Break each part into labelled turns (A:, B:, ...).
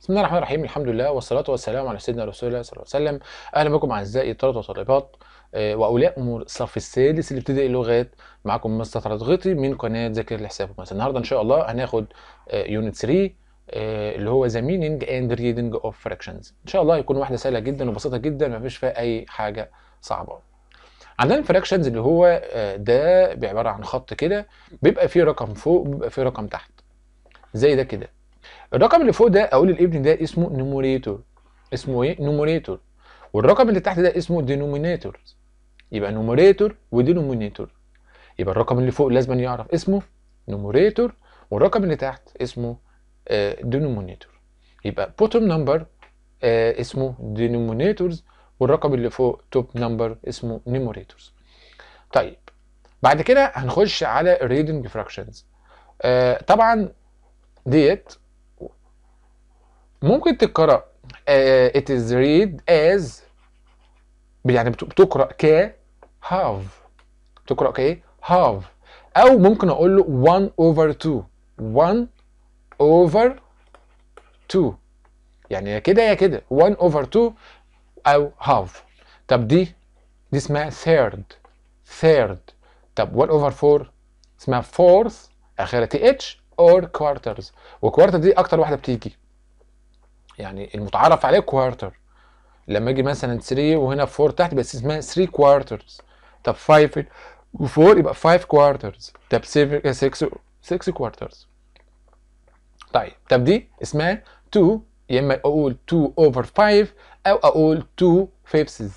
A: بسم الله الرحمن الرحيم الحمد لله والصلاة والسلام على سيدنا رسول الله صلى الله عليه وسلم أهلا بكم أعزائي الطلبة والطالبات آه، وأولياء أمور الصف السادس الابتدائي اللغات معكم مستر ترغطي من قناة ذاكر الحساب بس النهاردة إن شاء الله هناخد يونت آه، 3 آه، اللي هو ذا مينينج اند ريدنج اوف فراكشنز ان شاء الله يكون واحده سهله جدا وبسيطه جدا ما فيش فيها اي حاجه صعبه عندنا الفراكشنز اللي هو ده عباره عن خط كده بيبقى فيه رقم فوق بيبقى فيه رقم تحت زي ده كده الرقم اللي فوق ده اقول الابن ده اسمه نوموريتور اسمه ايه نوموريتور والرقم اللي تحت ده اسمه دينوميناتور يبقى نوموريتور ودينوميناتور يبقى الرقم اللي فوق لازم يعرف اسمه نوموريتور والرقم اللي تحت اسمه دينوميناتور آه، يبقى بوتوم نمبر آه، اسمه دينوميناتورز والرقم اللي فوق توب نمبر اسمه نيموريتورز طيب بعد كده هنخش على الريدنج آه، فراكشنز طبعا ديت ممكن تتقرا ات آه، it is read as يعني بتقرا ك have بتقرا ك have او ممكن اقول له 1 over 2 1 over 2 يعني يا كده يا كده 1 over 2 او have طب دي دي اسمها third third طب 1 over 4 اسمها fourth اخرها تي اتش اور كوارترز وكوارتر دي اكتر واحده بتيجي يعني المتعارف عليه كوارتر لما اجي مثلا 3 وهنا 4 تحت بس اسمها 3 كوارترز طب 5 و4 يبقى 5 كوارترز طب 6 6 كوارترز طيب طب دي اسمها 2 يا اما اقول 2 اوفر 5 او اقول 2 فيبسز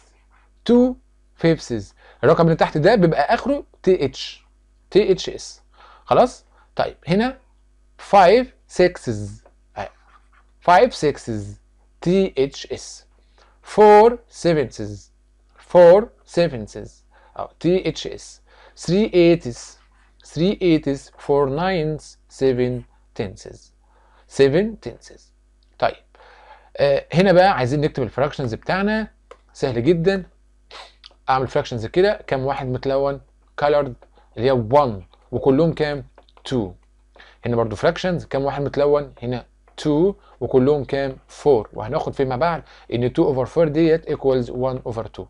A: 2 فيبسز الرقم اللي تحت ده بيبقى اخره تي اتش تي اتش اس خلاص طيب هنا 5 6 Five sixes, THS 4 sevenths 4 sevenths oh, THS 3 eighths 3 eighths 4 ninths 7 tenths 7 tenths طيب آه هنا بقى عايزين نكتب الفراكشنز بتاعنا سهل جدا اعمل فراكشنز كده كم واحد متلون colored اللي هي 1 وكلهم كام 2 هنا برضو فراكشنز كم واحد متلون هنا 2 وكلهم كام 4 وهناخد فيما بعد ان 2 اوفر 4 ديت ايكوالز 1 اوفر 2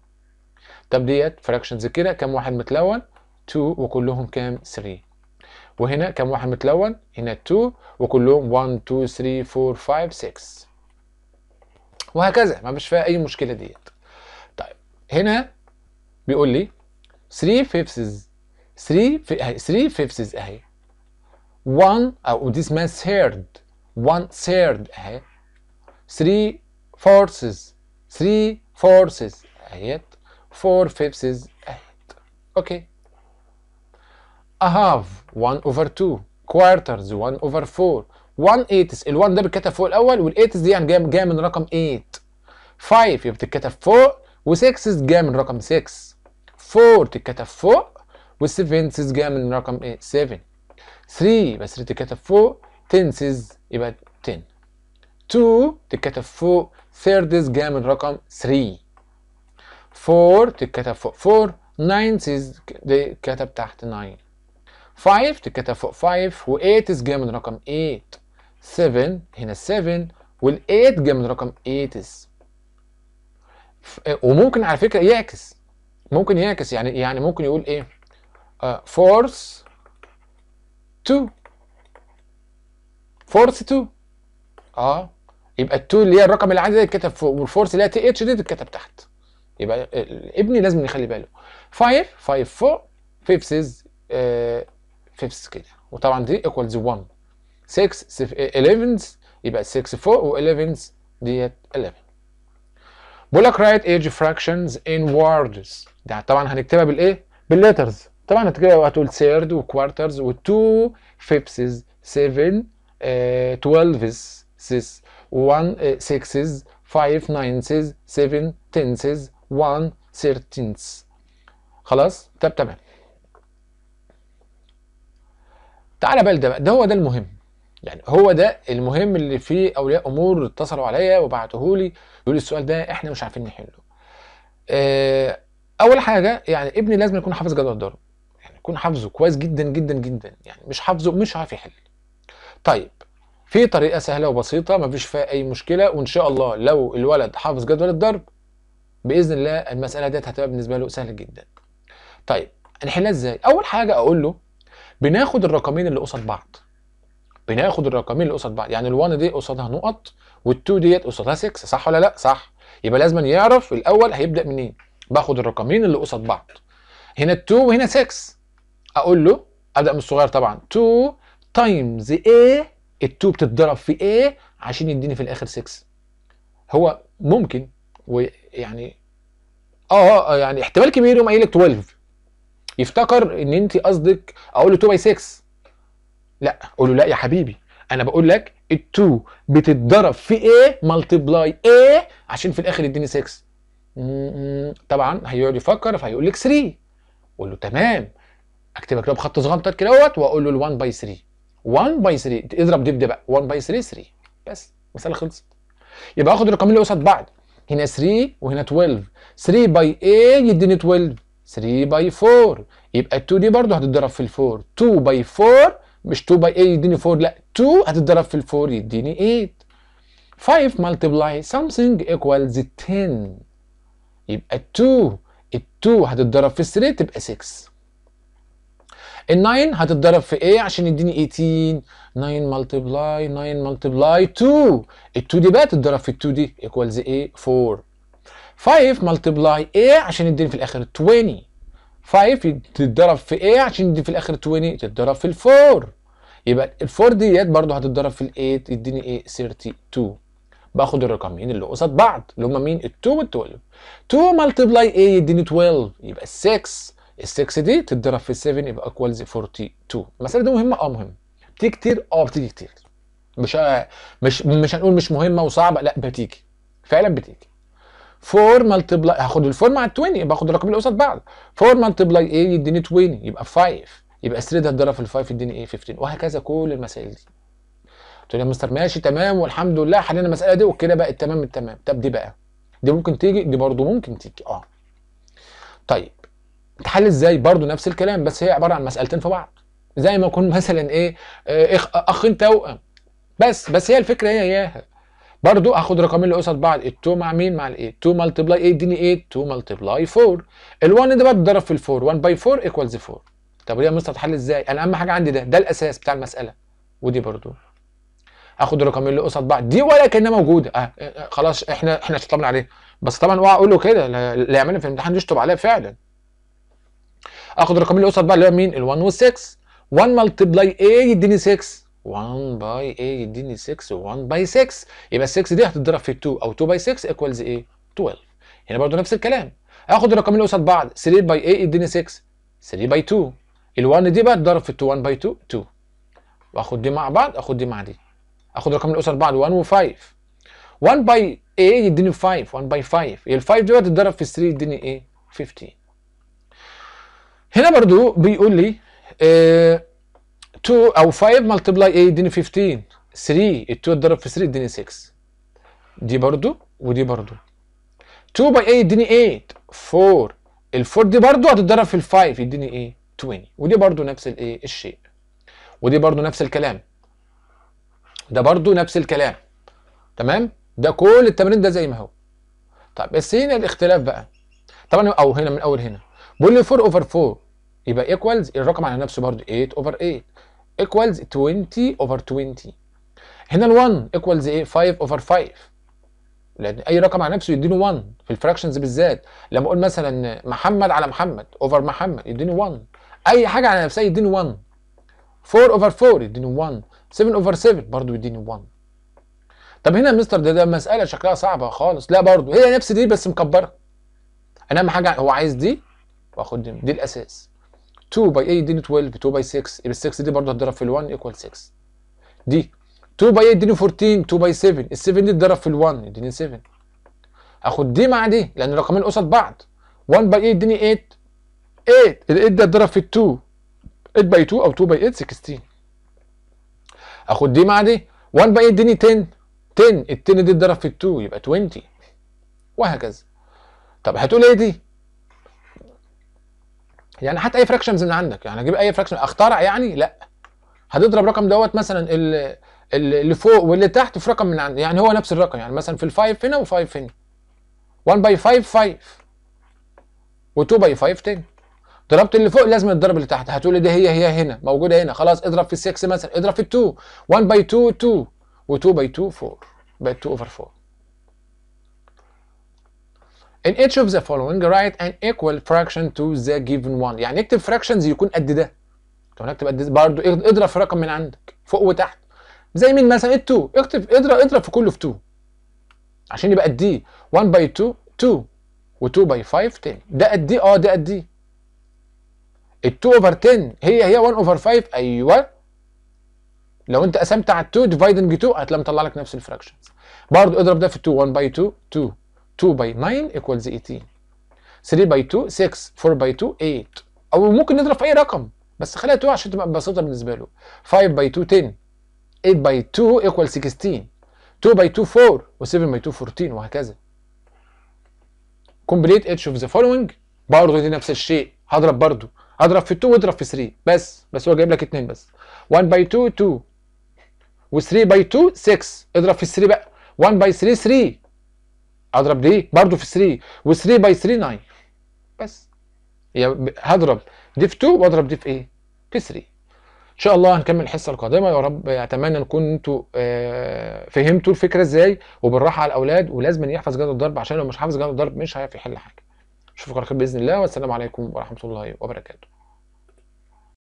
A: طب ديت فراكشنز كده كام واحد متلون 2 وكلهم كام 3 وهنا كام واحد متلون هنا 2 وكلهم 1 2 3 4 5 6 وهكذا ما مش فيها اي مشكله ديت طيب هنا بيقول لي 3 fifths 3 3 fifths اهي 1 او this man's heard one third है eh? three fourths three fourths है eh? four fifths है eh? okay I have one over two quarters one over four one eighths one ده بالكتف فوق الأول وال eighths دي يعني جاية جاية من رقم eight five يبقى بتتكتف فوق و six جاية من رقم six four تتكتف فوق و seven جاية من رقم eight seven three بس تتكتف فوق tenths يبقى 10 2 تتكتب فوق جاية من رقم 3 4 تتكتب فوق 4 9 تتكتب تحت 9 5 تتكتب فوق 5 و8 من رقم 8 7 هنا 7 وال8 من رقم 8 وممكن على فكره يعكس ممكن يعكس يعني يعني ممكن يقول ايه فورس uh, 2 فورس 2 اه يبقى ال2 اللي هي الرقم العادي ده اتكتب فوق والفورس اللي هي تي اتش دي تتكتب تحت يبقى ابني لازم نخلي باله 5 5 فوق از 5 آه، كده وطبعا دي ايكوالز 1 6 11 يبقى 6 فوق و11 ديت 11 بقول لك رايت ايج فراكشنز ان ووردز ده طبعا هنكتبها بالايه؟ بالليترز طبعا هتكتبها هتقول ثيرد وكوارترز و2 فيبسز 7 12 6 1 6 5 9 7 10 1 13 خلاص طب تمام تعالى بقى ده ده هو ده المهم يعني هو ده المهم اللي فيه اولياء امور اتصلوا عليا وبعتوه لي بيقول السؤال ده احنا مش عارفين نحله آه، اول حاجه يعني ابني لازم يكون حافظ جدول الضرب يعني يكون حافظه كويس جدا جدا جدا يعني مش حافظه مش عارف يحل طيب في طريقه سهله وبسيطه مفيش فيها اي مشكله وان شاء الله لو الولد حافظ جدول الضرب باذن الله المساله ديت هتبقى بالنسبه له سهله جدا طيب هنحلها ازاي اول حاجه اقول له بناخد الرقمين اللي قصاد بعض بناخد الرقمين اللي قصاد بعض يعني ال1 دي قصادها نقط وال2 ديت قصادها 6 صح ولا لا صح يبقى لازم يعرف الاول هيبدا منين باخد الرقمين اللي قصاد بعض هنا 2 وهنا 6 اقول له ابدا من الصغير طبعا 2 تايمز ايه ال2 بتتضرب في ايه عشان يديني في الاخر 6 هو ممكن ويعني آه،, آه،, اه يعني احتمال كبير يقوم قايل لك 12 يفتكر ان انت قصدك اقول له 2 باي 6 لا قول له لا يا حبيبي انا بقول لك ال2 بتتضرب في ايه ملتبلاي ايه عشان في الاخر يديني 6 طبعا هيقعد يفكر فهيقول لك 3 قول له تمام اكتبها كده بخط صغنطر كده واقول له ال1 باي 3 1 باي 3 اضرب دب ده بقى 1 باي 3 3 بس المساله خلصت يبقى اخد الرقمين اللي قصاد بعض هنا 3 وهنا 12 3 باي 8 يديني 12 3 باي 4 يبقى 2 دي برضه هتتضرب في ال 4 2 باي 4 مش 2 باي 8 يديني 4 لا 2 هتتضرب في ال 4 يديني 8 5 ملتبلاي سمثينج ايكوالز 10 يبقى 2 ال 2 هتتضرب في 3 تبقى 6 ال 9 هتتضرب في ايه عشان يديني 18 9 ملتبلاي 9 ملتبلاي 2 ال 2 دي بقى تتضرب في ال 2 دي ايكوالز ايه 4 5 ملتبلاي ايه عشان يديني في الاخر 20 5 تتضرب في ايه عشان يديني في الاخر 20 تتضرب في ال 4 يبقى ال 4 ديت برضه هتتضرب في ال 8 يديني ايه 32 باخد الرقمين اللي قصاد بعض اللي هم مين ال 2 وال 12 2 ملتبلاي ايه يديني 12 يبقى 6 ال6 دي تتضرب في ال7 يبقى ايكوالز 42 المساله دي مهمه اه مهمه بتيجي كتير اه بتيجي كتير مش آه، مش مش هنقول مش مهمه وصعبه لا بتيجي فعلا بتيجي 4 ملتبلاي هاخد مع ال 20 يبقى اخد الرقمين قصاد بعض 4 ملتبلاي ايه يديني 20 يبقى 5 يبقى 3 هتضرب في ال5 يديني ايه 15 وهكذا كل المسائل دي تقول يا مستر ماشي تمام والحمد لله حلينا المساله دي وكده بقى التمام التمام طب دي بقى دي ممكن تيجي دي برضه ممكن تيجي اه طيب تحل ازاي برضه نفس الكلام بس هي عباره عن مسالتين في بعض زي ما يكون مثلا ايه آه، اخ آه، اخين توأم بس بس هي الفكره هي ياها برضو هاخد رقمين اللي قصاد بعض التو مع مين مع الايه تو 2 ملتبلاي 8 اديني 8 2 ملتبلاي 4 ال 1 ده بقى في ال 4 1 باي 4 ايكوالز 4 طب ليه يا مستر اتحل ازاي انا اهم حاجه عندي ده ده الاساس بتاع المساله ودي برضو هاخد رقمين اللي قصاد بعض دي ولا كانها موجوده آه, آه، خلاص احنا احنا شطبنا عليه بس طبعا اوعى اقول له كده اللي يعملها في الامتحان دي يشطب عليها فعلا اخد الرقمين اللي قصاد بعض اللي هو مين ال1 وال6 1 ملتبلاي a يديني 6 1 باي a يديني 6 و1 باي 6 يبقى ال 6 دي هتتضرب في 2 او 2 باي 6 ايكوالز ايه 12 هنا برضو نفس الكلام اخد الرقمين اللي قصاد بعض 3 باي a يديني 6 3 باي 2 ال1 دي بقى تضرب في 2 1 باي 2 2 واخد دي مع بعض اخد دي مع دي اخد اللي الاسر بعض 1 و5 1 باي a يديني 5 1 باي 5 ال 5 دي بقى تتضرب في 3 يديني ايه 15 هنا برضو بيقول لي 2 آه، او 5 ملتبلاي ايه يديني 15 3 ال2 اتضرب في 3 يديني 6 دي برضو ودي برضو 2 باي 8 يديني 8 4 ال4 دي برضو هتتضرب في ال5 يديني ايه 20 ودي برضو نفس الايه الشيء ودي برضو نفس الكلام ده برضو نفس الكلام تمام ده كل التمرين ده زي ما هو طب بس هنا الاختلاف بقى طبعا او هنا من اول هنا بيقول لي 4 اوفر 4 يبقى ايكوالز الرقم على نفسه برضو 8 اوفر 8 ايكوالز 20 اوفر 20 هنا ال1 ايكوالز ايه 5 اوفر 5 لان اي رقم على نفسه يديني 1 في الفراكشنز بالذات لما اقول مثلا محمد على محمد اوفر محمد يديني 1 اي حاجه على نفسها يديني 1 4 اوفر 4 يديني 1 7 اوفر 7 برضو يديني 1 طب هنا مستر ده, ده مساله شكلها صعبه خالص لا برضو هي نفس دي بس مكبره انا اهم حاجه هو عايز دي واخد دي, دي الاساس 2 باي 8 اديني 12 2 باي 6 يبقى 6 دي برضه هتضرب في ال 1 ايكوال 6 دي 2 باي 8 اديني 14 2 باي 7 ال 7 دي تضرب في ال 1 يديني 7 هاخد دي مع دي لان الرقمين قصاد بعض 1 باي 8 اديني 8 8 ال 8 ده اتضرب في ال 2 8 باي 2 او 2 باي 8 16 هاخد دي مع دي 1 باي 8 اديني 10 10 ال 10 دي اتضرب في ال 2 يبقى 20 وهكذا طب هتقول ايه دي يعني هات اي فراكشنز من عندك يعني اجيب اي فراكشن اخترع يعني لا هتضرب رقم دوت مثلا اللي فوق واللي تحت في رقم من عندك يعني هو نفس الرقم يعني مثلا في الفايف هنا وفايف هنا 1 باي 5 5 و2 باي 5 10 ضربت اللي فوق لازم تضرب اللي تحت هتقول ده هي هي هنا موجوده هنا خلاص اضرب في 6 مثلا اضرب في 2 1 باي 2 2 و2 باي 2 4 بقت 2 اوفر 4 in each of the following write an equal fraction to the given one يعني اكتب fractions يكون قد ده طب اكتب قد ده برضه اضرب في رقم من عندك فوق وتحت زي مين مثلا 2 اكتب اضرب اضرب في كله في 2 عشان يبقى قد ايه 1 باي 2 2 و2 باي 5 10 ده قد ايه اه ده قد ايه ال 2 اوفر 10 هي هي 1 اوفر 5 ايوه لو انت قسمت على 2 ديفايدنج 2 هتلاقي مطلع لك نفس الفراكشنز برضه اضرب ده في 2 1 باي 2 2 2 باي 9 ايكوالز 18 3 باي 2 6 4 باي 2 8 او ممكن نضرب في اي رقم بس خليها 2 عشان تبقى بسيطه بالنسبه له 5 باي 2 10 8 باي 2 ايكوال 16 2 باي 2 4 و 7 باي 2 14 وهكذا complete each of the following برضه دي نفس الشيء هضرب برضه هضرب في 2 واضرب في 3 بس بس هو جايب لك 2 بس 1 باي 2 2 و 3 باي 2 6 اضرب في 3 بقى 1 باي 3 3 اضرب دي برضه في 3 و3 باي 3 9 بس يعني هضرب دي في 2 واضرب دي في ايه في 3 ان شاء الله هنكمل الحصه القادمه يا رب اتمنى نكون انتوا آه، فهمتوا الفكره ازاي وبالراحه على الاولاد ولازم يحفظ جدول الضرب عشان لو مش حافظ جدول الضرب مش هيعرف يحل حاجه اشوفكم على خير باذن الله والسلام عليكم ورحمه الله وبركاته